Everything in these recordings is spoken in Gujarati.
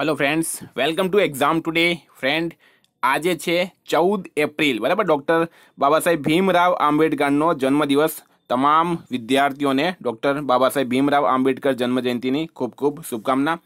hello friends welcome to exam today friend આજે છે ચૌદ એપ્રિલ બરાબર ડૉક્ટર બાબા સાહેબ ભીમરાવ આંબેડકરનો જન્મદિવસ તમામ વિદ્યાર્થીઓને ડૉક્ટર બાબા સાહેબ ભીમરાવ આંબેડકર જન્મજયંતીની ખૂબ ખૂબ શુભકામના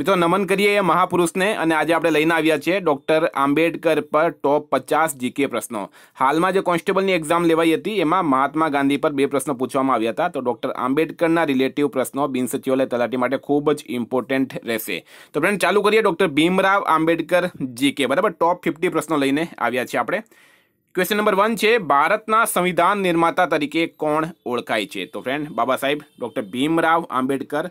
મિત્રો નમન કરીએ એ મહાપુરુષને અને આજે આપણે લઈને આવ્યા છીએ ડૉક્ટર આંબેડકર પર ટોપ પચાસ જીકે પ્રશ્નો હાલમાં જે કોન્સ્ટેબલની એક્ઝામ લેવાઈ હતી એમાં મહાત્મા ગાંધી પર બે પ્રશ્નો પૂછવામાં આવ્યા હતા તો ડૉક્ટર આંબેડકરના રિલેટિવ પ્રશ્નો બિનસચિવાલય તલાટી માટે ખૂબ જ ઇમ્પોર્ટન્ટ રહેશે તો ફ્રેન્ડ ચાલુ કરીએ ડૉક્ટર ભીમરાવ આંબેડકર જીકે બરાબર ટોપ ફિફ્ટી પ્રશ્નો લઈને આવ્યા છીએ આપણે ક્વેશ્ચન નંબર વન છે ભારતના સંવિધાન નિર્માતા તરીકે કોણ ઓળખાય છે તો ફ્રેન્ડ બાબા સાહેબ ડૉક્ટર ભીમરાવ આંબેડકર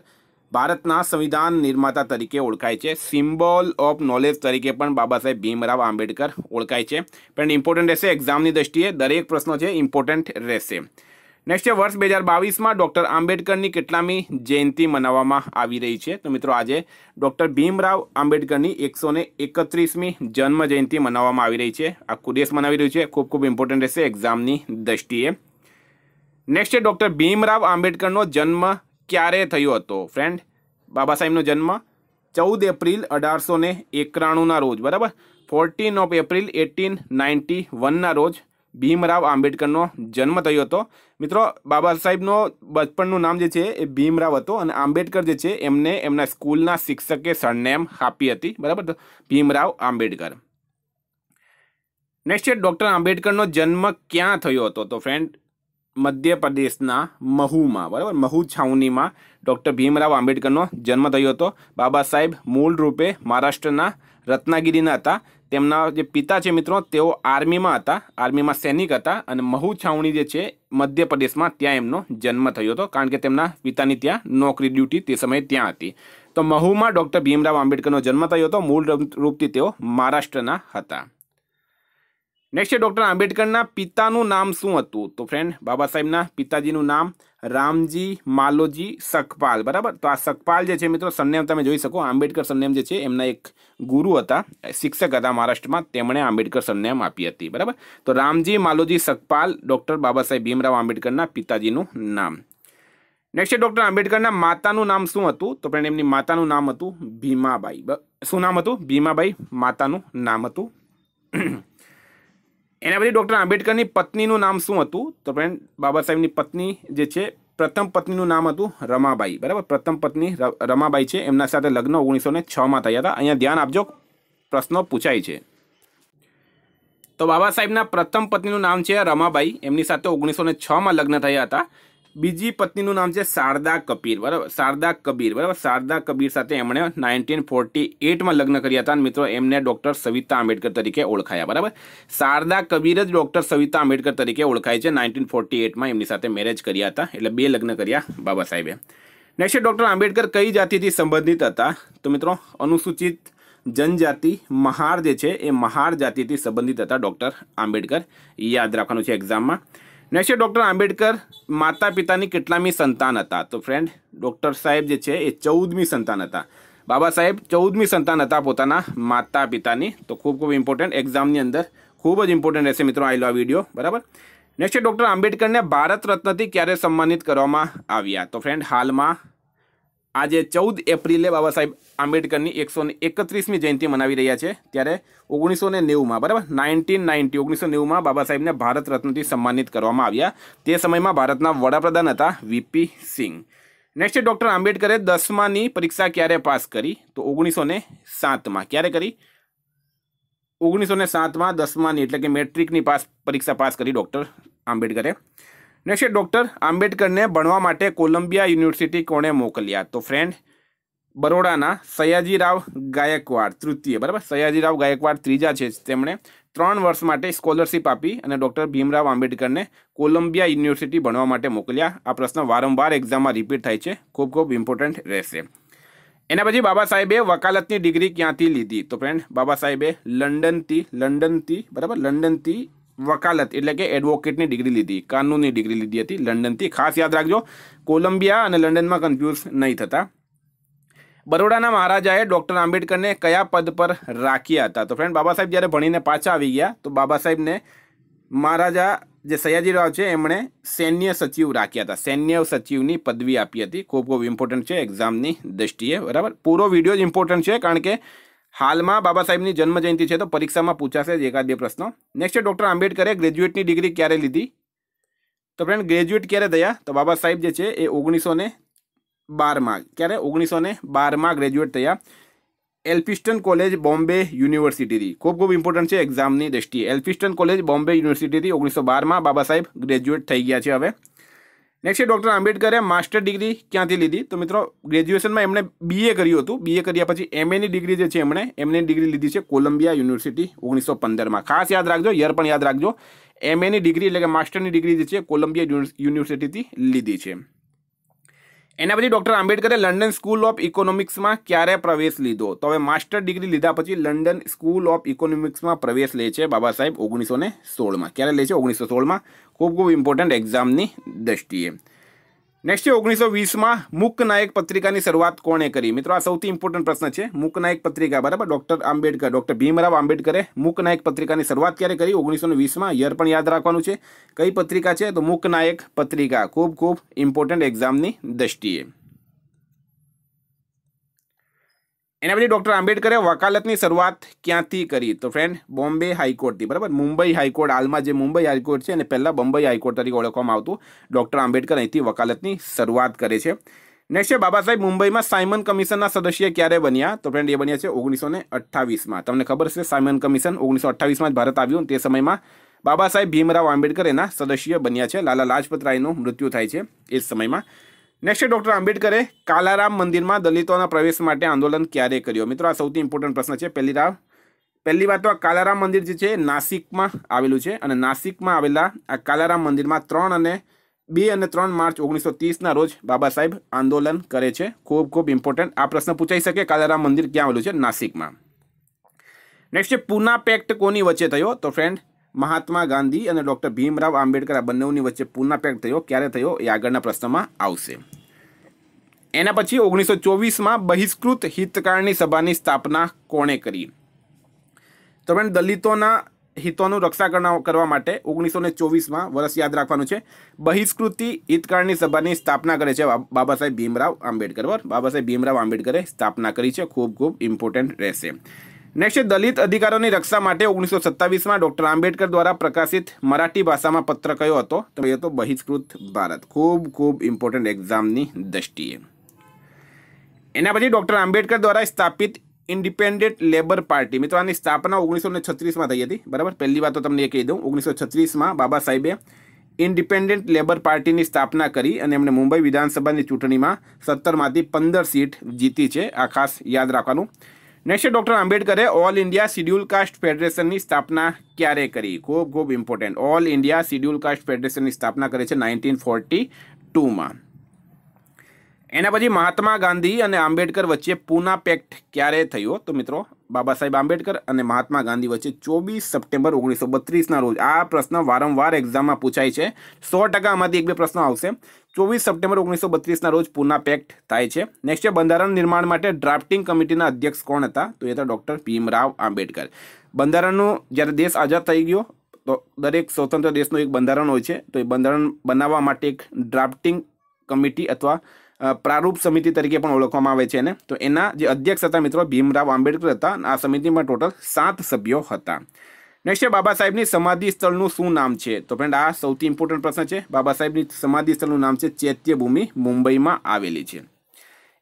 ભારતના સંવિધાન નિર્માતા તરીકે ઓળખાય છે સિમ્બોલ ઓફ નોલેજ તરીકે પણ બાબા સાહેબ ભીમરાવ આંબેડકર ઓળખાય છે પણ ઇમ્પોર્ટન્ટ રહેશે એક્ઝામની દ્રષ્ટિએ દરેક પ્રશ્નો છે ઇમ્પોર્ટન્ટ રહેશે નેક્સ્ટ છે વર્ષ બે હજાર બાવીસમાં ડૉક્ટર આંબેડકરની કેટલામી જયંતિ મનાવવામાં આવી રહી છે તો મિત્રો આજે ડૉક્ટર ભીમરાવ આંબેડકરની એકસો ને એકત્રીસમી જન્મ જયંતિ મનાવવામાં આવી રહી છે આખું દેશ મનાવી રહ્યું છે ખૂબ ખૂબ ઇમ્પોર્ટન્ટ રહેશે એક્ઝામની દ્રષ્ટિએ નેક્સ્ટ છે ડૉક્ટર ભીમરાવ આંબેડકરનો જન્મ ક્યારે થયો હતો ફ્રેન્ડ બાબા સાહેબનો જન્મ ચૌદ એપ્રિલ અઢારસો ને એકરાણુંના રોજ બરાબર fourteen of April eighteen ninety વનના રોજ ભીમરાવ આંબેડકરનો જન્મ થયો હતો મિત્રો બાબા સાહેબનો બચપણનું નામ જે છે એ ભીમરાવ હતો અને આંબેડકર જે છે એમને એમના સ્કૂલના શિક્ષકે સરનેમ આપી હતી બરાબર તો ભીમરાવ આંબેડકર નેક્સ્ટ છે ડૉક્ટર આંબેડકરનો જન્મ ક્યાં થયો હતો તો ફ્રેન્ડ મધ્યપ્રદેશના મહુમાં બરાબર મહુ છાવણીમાં ડૉક્ટર ભીમરાવ આંબેડકરનો જન્મ થયો હતો બાબા સાહેબ મૂળ રૂપે મહારાષ્ટ્રના રત્નાગીરીના હતા તેમના જે પિતા છે મિત્રો તેઓ આર્મીમાં હતા આર્મીમાં સૈનિક હતા અને મહુ છાવણી જે છે મધ્યપ્રદેશમાં ત્યાં એમનો જન્મ થયો હતો કારણ કે તેમના પિતાની ત્યાં નોકરી ડ્યુટી તે સમયે ત્યાં હતી તો મહુમાં ડૉક્ટર ભીમરાવ આંબેડકરનો જન્મ થયો હતો મૂળ રૂપથી તેઓ મહારાષ્ટ્રના હતા નેક્સ્ટ છે ડૉક્ટર આંબેડકરના પિતાનું નામ શું હતું તો ફ્રેન્ડ બાબા સાહેબના પિતાજીનું નામ રામજી માલોજી સખપાલ બરાબર તો આ સખપાલ જે છે મિત્રો સરનેમ તમે જોઈ શકો આંબેડકર સરનેમ જે છે એમના એક ગુરુ હતા શિક્ષક હતા મહારાષ્ટ્રમાં તેમણે આંબેડકર સરનેમ આપી હતી બરાબર તો રામજી માલોજી સખપાલ ડૉક્ટર બાબા સાહેબ ભીમરાવ આંબેડકરના પિતાજીનું નામ નેક્સ્ટ ડૉક્ટર આંબેડકરના માતાનું નામ શું હતું તો ફ્રેન્ડ એમની માતાનું નામ હતું ભીમાબાઈ શું નામ હતું ભીમાબાઈ માતાનું નામ હતું એના પછી ડૉક્ટર આંબેડકરની પત્નીનું નામ શું હતું તો ફ્રેન્ડ બાબા સાહેબની પત્ની જે છે પ્રથમ પત્નીનું નામ હતું રમાબાઈ બરાબર પ્રથમ પત્ની રમાબાઈ છે એમના સાથે લગ્ન ઓગણીસો ને છમાં થયા હતા અહીંયા ધ્યાન આપજો પ્રશ્નો પૂછાય છે તો બાબા સાહેબના પ્રથમ પત્નીનું નામ છે રમાબાઈ એમની સાથે ઓગણીસો ને છમાં લગ્ન થયા હતા બીજી પત્નીનું નામ છે શારદા કપીર બરાબર શારદા કબીર બરાબર શારદા કબીર સાથે એમણે નાઇન્ટીન ફોર્ટી એટમાં લગ્ન કર્યા હતા અને મિત્રો એમને ડૉક્ટર સવિતા આંબેડકર તરીકે ઓળખાયા બરાબર શારદા કબીર જ ડૉક્ટર સવિતા આંબેડકર તરીકે ઓળખાય છે નાઇન્ટીન ફોર્ટી એટમાં એમની સાથે મેરેજ કર્યા હતા એટલે બે લગ્ન કર્યા બાબા સાહેબે નેક્સ્ટ ડૉક્ટર આંબેડકર કઈ જાતિથી સંબંધિત હતા તો મિત્રો અનુસૂચિત જનજાતિ મહાર જે છે એ મહાર જાતિથી સંબંધિત હતા ડૉક્ટર આંબેડકર યાદ રાખવાનું છે એક્ઝામમાં નેક્સ્ટ છે ડૉક્ટર આંબેડકર માતા પિતાની કેટલામી સંતાન હતા તો ફ્રેન્ડ ડૉક્ટર સાહેબ જે છે એ ચૌદમી સંતાન હતા બાબા સાહેબ ચૌદમી સંતાન હતા પોતાના માતા પિતાની તો ખૂબ ખૂબ ઇમ્પોર્ટન્ટ એક્ઝામની અંદર ખૂબ જ ઇમ્પોર્ટન્ટ રહેશે મિત્રો આઈ લો આ વિડીયો બરાબર નેક્સ્ટ ડૉક્ટર આંબેડકરને ભારત રત્નથી ક્યારે સન્માનિત કરવામાં આવ્યા તો ફ્રેન્ડ હાલમાં આજે ચૌદ એપ્રિલે બાબા સાહેબ આંબેડકરની એકસો ને એકત્રીસમી જયંતિ મનાવી રહ્યા છે ત્યારે ઓગણીસો ને નેવુંમાં બરાબર નાઇન્ટીન નાઇન્ટી ઓગણીસો નેવુંમાં બાબા સાહેબને ભારત રત્નથી સન્માનિત કરવામાં આવ્યા તે સમયમાં ભારતના વડાપ્રધાન હતા વીપી સિંહ નેક્સ્ટ ડૉક્ટર આંબેડકરે દસમાની પરીક્ષા ક્યારે પાસ કરી તો ઓગણીસો ને સાતમાં ક્યારે કરી ઓગણીસો ને સાતમાં દસમાની એટલે કે મેટ્રિકની પાસ પરીક્ષા પાસ કરી ડૉક્ટર આંબેડકરે નેક્સ્ટ ડૉક્ટર આંબેડકરને ભણવા માટે કોલંબિયા યુનિવર્સિટી કોણે મોકલ્યા તો ફ્રેન્ડ બરોડાના સયાજીરાવ ગાયકવાડ તૃતીય બરાબર સયાજીરાવ ગાયકવાડ ત્રીજા છે તેમણે ત્રણ વર્ષ માટે સ્કોલરશિપ આપી અને ડૉક્ટર ભીમરાવ આંબેડકરને કોલંબિયા યુનિવર્સિટી ભણવા માટે મોકલ્યા આ પ્રશ્ન વારંવાર એક્ઝામમાં રિપીટ થાય છે ખૂબ ખૂબ ઇમ્પોર્ટન્ટ રહેશે એના પછી બાબા સાહેબે વકાલતની ડિગ્રી ક્યાંથી લીધી તો ફ્રેન્ડ બાબા સાહેબે લંડનથી લંડનથી બરાબર લંડનથી વકાલત એટલે કે એડવોકેટની ડિગ્રી લીધી કાનૂની ડિગ્રી લીધી હતી લંડનથી ખાસ યાદ રાખજો કોલંબિયા અને લંડનમાં કન્ફ્યુઝ નહીં થતા બરોડાના મહારાજાએ ડૉક્ટર આંબેડકરને કયા પદ પર રાખ્યા હતા તો ફ્રેન્ડ બાબા સાહેબ જ્યારે ભણીને પાછા આવી ગયા તો બાબા સાહેબને મહારાજા જે સયાજીરાવ છે એમણે સૈન્ય સચિવ રાખ્યા હતા સૈન્ય સચિવની પદવી આપી હતી ખૂબ ખૂબ ઇમ્પોર્ટન્ટ છે એક્ઝામની દ્રષ્ટિએ બરાબર પૂરો વિડીયો જ ઇમ્પોર્ટન્ટ છે કારણ કે હાલમાં બાબા સાહેબની જન્મજયંતિ છે તો પરીક્ષામાં પૂછાશે જ એકાદ બે પ્રશ્નો નેક્સ્ટ છે ડૉક્ટર આંબેડકરે ગ્રેજ્યુએટની ડિગ્રી ક્યારે લીધી તો ફ્રેન્ડ ગ્રેજ્યુએટ ક્યારે થયા તો બાબા સાહેબ જે છે એ ઓગણીસો ને બારમાં ક્યારે ઓગણીસો ને બારમાં ગ્રેજ્યુએટ થયા એલ્ફિસ્ટન કોલેજ બોમ્બે યુનિવર્સિટીથી ખૂબ ખૂબ ઇમ્પોર્ટન્ટ છે એક્ઝામની દ્રષ્ટિએ એલ્ફિસ્ટન કોલેજ બોમ્બે યુનિવર્સિટીથી ઓગણીસો બારમાં બાબા સાહેબ ગ્રેજ્યુએટ થઈ ગયા છે હવે નેક્સ્ટ ડૉક્ટર આંબેડકરે માસ્ટર ડિગ્રી ક્યાંથી લીધી તો મિત્રો ગ્રેજ્યુએશનમાં એમણે બીએ કર્યું હતું બીએ કર્યા પછી એમ એની ડિગ્રી જે છે એમણે એમની ડિગ્રી લીધી છે કોલંબિયા યુનિવર્સિટી ઓગણીસો પંદરમાં ખાસ યાદ રાખજો યર પણ યાદ રાખજો એમએની ડિગ્રી એટલે કે માસ્ટરની ડિગ્રી જે છે કોલંબિયા યુનિવર્સિટીથી લીધી છે એના પછી ડૉક્ટર આંબેડકરે લંડન સ્કૂલ ઓફ ઇકોનોમિક્સમાં ક્યારે પ્રવેશ લીધો તો હવે માસ્ટર ડિગ્રી લીધા પછી લંડન સ્કૂલ ઓફ ઇકોનોમિક્સમાં પ્રવેશ લે છે બાબા સાહેબ ઓગણીસો ને સોળમાં ક્યારે લે છે ઓગણીસો સોળમાં ખૂબ ખૂબ ઇમ્પોર્ટન્ટ એક્ઝામની દ્રષ્ટિએ નેક્સ્ટ છે ઓગણીસો વીસમાં મૂકનાયક પત્રિકાની શરૂઆત કોણે કરી મિત્રો આ સૌથી ઇમ્પોર્ટન્ટ પ્રશ્ન છે મૂકનાયક પત્રિકા બરાબર ડોક્ટર આંબેડકર ડોક્ટર ભીમરાવ આંબેડકરે મૂકનાયક પત્રિકાની શરૂઆત ક્યારે કરી ઓગણીસો વીસમાં યર પણ યાદ રાખવાનું છે કઈ પત્રિકા છે તો મૂકનાયક પત્રિકા ખૂબ ખૂબ ઇમ્પોર્ટન્ટ એક્ઝામની દ્રષ્ટિએ એના પછી ડૉક્ટર આંબેડકરે વકાલતની શરૂઆત ક્યાંથી કરી તો ફ્રેન્ડ બોમ્બે હાઈકોર્ટથી બરાબર મુંબઈ હાઈકોર્ટ હાલમાં જે મુંબઈ હાઈકોર્ટ છે એને પહેલાં બંબઈ હાઈકોર્ટ તરીકે ઓળખવામાં આવતું ડૉક્ટર આંબેડકર અહીંથી વકાલતની શરૂઆત કરે છે નેક્સ્ટ છે બાબા સાહેબ મુંબઈમાં સાયમન કમિશનના સદસ્ય ક્યારે બન્યા તો ફ્રેન્ડ એ બન્યા છે ઓગણીસો ને અઠ્ઠાવીસમાં તમને ખબર છે સાયમન કમિશન ઓગણીસો અઠ્ઠાવીસમાં જ ભારત આવ્યું તે સમયમાં બાબા સાહેબ ભીમરાવ આંબેડકર એના સદસ્ય બન્યા છે લાલા લાજપત રાયનું મૃત્યુ થાય છે એ જ સમયમાં નેક્સ્ટ ડૉક્ટર આંબેડકરે કાલારામ મંદિરમાં દલિતોના પ્રવેશ માટે આંદોલન ક્યારે કર્યો મિત્રો આ સૌથી ઇમ્પોર્ટન્ટ પ્રશ્ન છે પહેલી રાવ પહેલી વાત તો આ કાલારામ મંદિર જે છે નાસિકમાં આવેલું છે અને નાસિકમાં આવેલા આ કાલારામ મંદિરમાં ત્રણ અને બે અને ત્રણ માર્ચ ઓગણીસો ત્રીસના રોજ બાબા સાહેબ આંદોલન કરે છે ખૂબ ખૂબ ઇમ્પોર્ટન્ટ આ પ્રશ્ન પૂછાઈ શકે કાલારામ મંદિર ક્યાં આવેલું છે નાસિકમાં નેક્સ્ટ છે પૂના પેક્ટ કોની વચ્ચે થયો તો ફ્રેન્ડ મહાત્મા ગાંધી અને ડૉક્ટર ભીમરાવ આંબેડકર આ બંનેની વચ્ચે પૂના થયો ક્યારે થયો એ આગળના પ્રશ્નમાં આવશે એના પછી ઓગણીસો ચોવીસમાં બહિષ્કૃત હિતકારની સભાની સ્થાપના કોણે કરી તો બેન દલિતોના હિતોનું રક્ષા કરવા માટે ઓગણીસો ને ચોવીસમાં વર્ષ યાદ રાખવાનું છે બહિષ્કૃતિ હિતકારની સભાની સ્થાપના કરે છે બાબા સાહેબ ભીમરાવ આંબેડકર બાબા સાહેબ ભીમરાવ આંબેડકરે સ્થાપના કરી છે ખૂબ ખૂબ ઇમ્પોર્ટન્ટ રહેશે નેક્સ્ટ દલિત અધિકારોની રક્ષા માટે ઓગણીસો સત્તાવીસમાં ડૉક્ટર આંબેડકર દ્વારા પ્રકાશિત મરાઠી ભાષામાં પત્ર કયો હતો તો એ હતો બહિષ્કૃત ભારત ખૂબ ખૂબ ઇમ્પોર્ટન્ટ એક્ઝામની દ્રષ્ટિએ એના પછી ડોક્ટર આંબેડકર દ્વારા સ્થાપિત ઇન્ડિપેન્ડન્ટ લેબર પાર્ટી મિત્રો આની સ્થાપના ઓગણીસો ને છત્રીસમાં થઈ હતી બરાબર પહેલી વાત તો તમને એ કહી દઉં ઓગણીસો છત્રીસમાં બાબા સાહેબે ઇન્ડિપેન્ડન્ટ લેબર પાર્ટીની સ્થાપના કરી અને એમણે મુંબઈ વિધાનસભાની ચૂંટણીમાં સત્તરમાંથી પંદર સીટ જીતી છે આ ખાસ યાદ રાખવાનું નેક્સ્ટ ડૉક્ટર આંબેડકરે ઓલ ઇન્ડિયા શિડ્યુલ કાસ્ટ ફેડરેશનની સ્થાપના ક્યારે કરી ખૂબ ખૂબ important all India scheduled caste ફેડરેશનની સ્થાપના કરે છે નાઇન્ટીન ફોર્ટી ટુમાં એના પછી મહાત્મા ગાંધી અને આંબેડકર વચ્ચે પૂના પેક્ટ ક્યારે થયો તો મિત્રો બાબા સાહેબ આંબેડકર અને મહાત્મા ગાંધી વચ્ચે ચોવીસ સપ્ટેમ્બર ઓગણીસો બત્રીસના રોજ આ પ્રશ્ન વારંવાર એક્ઝામમાં પૂછાય છે સો ટકામાંથી એક બે પ્રશ્નો આવશે ચોવીસ સપ્ટેમ્બર ઓગણીસો બત્રીસના રોજ પૂના પેક્ટ થાય છે નેક્સ્ટ છે બંધારણ નિર્માણ માટે ડ્રાફ્ટિંગ કમિટીના અધ્યક્ષ કોણ હતા તો એ હતા ડૉક્ટર ભીમરાવ આંબેડકર બંધારણનું જ્યારે દેશ આઝાદ થઈ ગયો તો દરેક સ્વતંત્ર દેશનું એક બંધારણ હોય છે તો એ બંધારણ બનાવવા માટે એક ડ્રાફ્ટિંગ કમિટી અથવા પ્રારૂપ સમિતિ તરીકે પણ ઓળખવામાં આવે છે એને તો એના જે અધ્યક્ષ હતા મિત્રો ભીમરાવ આંબેડકર હતા આ સમિતિમાં ટોટલ સાત સભ્યો હતા નેક્સ્ટ છે બાબા સાહેબની સમાધિ સ્થળનું શું નામ છે તો ફ્રેન્ડ આ સૌથી ઇમ્પોર્ટન્ટ પ્રશ્ન છે બાબા સાહેબની સમાધિ સ્થળનું નામ છે ચૈત્યભૂમિ મુંબઈમાં આવેલી છે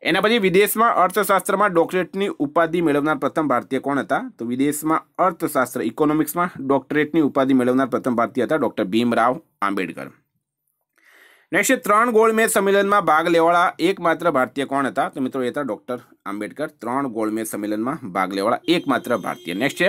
એના પછી વિદેશમાં અર્થશાસ્ત્રમાં ડોક્ટરેટની ઉપાધિ મેળવનાર પ્રથમ ભારતીય કોણ હતા તો વિદેશમાં અર્થશાસ્ત્ર ઇકોનોમિક્સમાં ડોક્ટરેટની ઉપાધિ મેળવનાર પ્રથમ ભારતીય હતા ડૉક્ટર ભીમરાવ આંબેડકર નેક્સ્ટ ત્રણ ગોળમેજ સંમેલનમાં ભાગ લેવાળા એકમાત્ર ભારતીય કોણ હતા તો મિત્રો એ હતા ડૉક્ટર આંબેડકર ત્રણ ગોળમેજ સંમેલનમાં ભાગ લેવાળા એકમાત્ર ભારતીય નેક્સ્ટ છે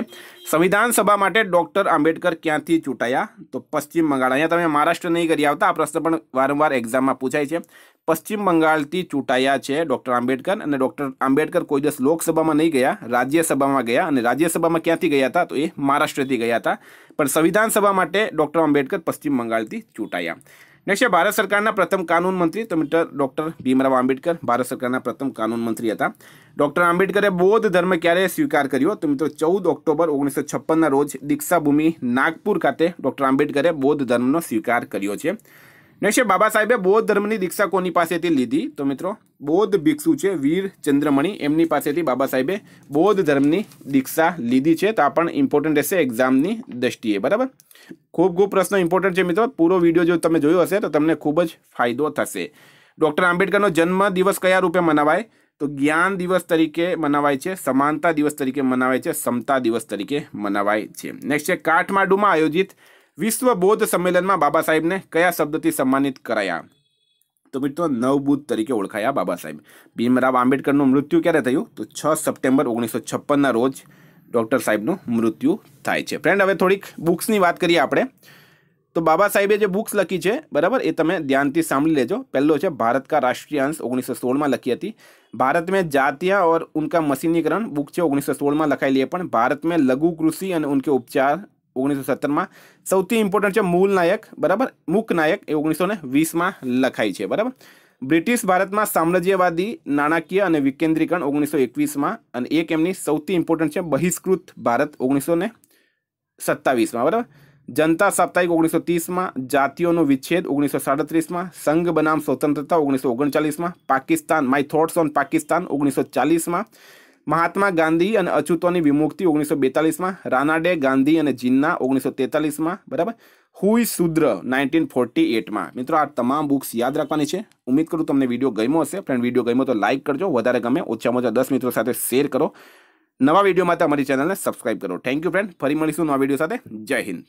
સંવિધાન સભા માટે ડૉક્ટર આંબેડકર ક્યાંથી ચૂંટાયા તો પશ્ચિમ બંગાળ અહીંયા તમે મહારાષ્ટ્ર નહીં કરી આવતા આ પ્રશ્ન પણ વારંવાર એક્ઝામમાં પૂછાય છે પશ્ચિમ બંગાળથી ચૂંટાયા છે ડૉક્ટર આંબેડકર અને ડૉક્ટર આંબેડકર કોઈ દિવસ લોકસભામાં નહીં ગયા રાજ્યસભામાં ગયા અને રાજ્યસભામાં ક્યાંથી ગયા હતા તો એ મહારાષ્ટ્રથી ગયા હતા પણ સંવિધાન સભા માટે ડૉક્ટર આંબેડકર પશ્ચિમ બંગાળથી ચૂંટાયા નેક્સ્ટ છે ભારત સરકારના પ્રથમ કાનૂન મંત્રી ડૉક્ટર ભીમરાવ આંબેડકર ભારત સરકારના પ્રથમ કાનૂન મંત્રી હતા ડૉક્ટર આંબેડકરે બૌદ્ધ ધર્મ ક્યારે સ્વીકાર કર્યો તો મિત્રો ચૌદ ઓક્ટોબર ઓગણીસો છપ્પનના રોજ દીક્ષાભૂમિ નાગપુર ખાતે ડૉક્ટર આંબેડકરે બૌદ્ધ ધર્મનો સ્વીકાર કર્યો છે નેક્સ્ટ બાબા સાહેબે બૌદ્ધ ધર્મની દીક્ષા કોની પાસેથી લીધી તો મિત્રો બૌદ્ધ ભિક્ષુ છે વીર ચંદ્રમણી એમની પાસેથી બાબા સાહેબે બૌદ્ધ ધર્મની દીક્ષા લીધી છે તો આ પણ ઇમ્પોર્ટન્ટ રહેશે એક્ઝામની દ્રષ્ટિએ બરાબર ખૂબ ખૂબ પ્રશ્ન ઇમ્પોર્ટન્ટ છે મિત્રો પૂરો વિડીયો જો તમે જોયો હશે તો તમને ખૂબ જ ફાયદો થશે ડૉક્ટર આંબેડકરનો જન્મ દિવસ કયા રૂપે મનાવાય તો જ્ઞાન દિવસ તરીકે મનાવાય છે સમાનતા દિવસ તરીકે મનાવાય છે સમતા દિવસ તરીકે મનાવાય છે નેક્સ્ટ છે કાઠમાંડુમાં આયોજિત વિશ્વ બૌદ્ધ સંમેલનમાં બાબા સાહેબને કયા શબ્દથી સન્માનિત કરાયા તો મિત્રો નવબુદ્ધ તરીકે ઓળખાયા બાબા સાહેબ ભીમરાવ આંબેડકરનું મૃત્યુ ક્યારે થયું તો છ સપ્ટેમ્બર ઓગણીસો છપ્પનના રોજ ડૉક્ટર સાહેબનું મૃત્યુ થાય છે ફ્રેન્ડ હવે થોડીક બુક્સની વાત કરીએ આપણે તો બાબા સાહેબે જે બુક્સ લખી છે બરાબર એ તમે ધ્યાનથી સાંભળી લેજો પહેલો છે ભારત કા રાષ્ટ્રીય અંશ ઓગણીસો સોળમાં લખી હતી ભારત મેં જાતિયા ઓર ઉનકા મશીનીકરણ બુક છે ઓગણીસો સોળમાં લખાયેલી પણ ભારત મેં લઘુ કૃષિ અને ઉનકે ઉપચાર ઓગણીસો સત્તરમાં સૌથી ઇમ્પોર્ટન્ટ છે મૂલ નાયક બરાબર મુક નાયક એ ઓગણીસો ને વીસમાં લખાઈ છે બરાબર બ્રિટિશ ભારતમાં સામ્રાજ્યવાદી નાણાકીય અને વિકેન્દ્રીકરણ ઓગણીસો એકવીસમાં અને એક એમની સૌથી ઇમ્પોર્ટન્ટ છે બહિષ્કૃત ભારત ઓગણીસો ને સત્તાવીસમાં બરાબર જનતા સાપ્તાહિક ઓગણીસો ત્રીસમાં જાતિઓનો વિચ્છેદ ઓગણીસો સાડત્રીસમાં સંઘ બનામ સ્વતંત્રતા ઓગણીસો ઓગણચાલીસમાં Pakistan my thoughts on Pakistan ઓગણીસો ચાલીસમાં મહાત્મા ગાંધી અને અછૂતોની વિમુક્તિ ઓગણીસો બેતાલીસમાં રાનાડે ગાંધી અને જીન્ના ઓગણીસો તેતાલીસમાં બરાબર હુઈ શુદ્ર નાઇન્ટીન ફોર્ટી એટમાં મિત્રો આ તમામ બુક્સ યાદ રાખવાની છે ઉમેદ કરું તમને વિડીયો ગમ્યો હશે ફ્રેન્ડ વિડીયો ગમ્યો તો લાઇક કરજો વધારે ગમે ઓછામાં ઓછા દસ મિત્રો સાથે શેર કરો નવા વિડીયો માટે અમારી ચેનલને સબસ્ક્રાઇબ કરો થેન્ક યુ ફ્રેન્ડ ફરી મળીશું નવા વિડીયો સાથે જય હિન્દ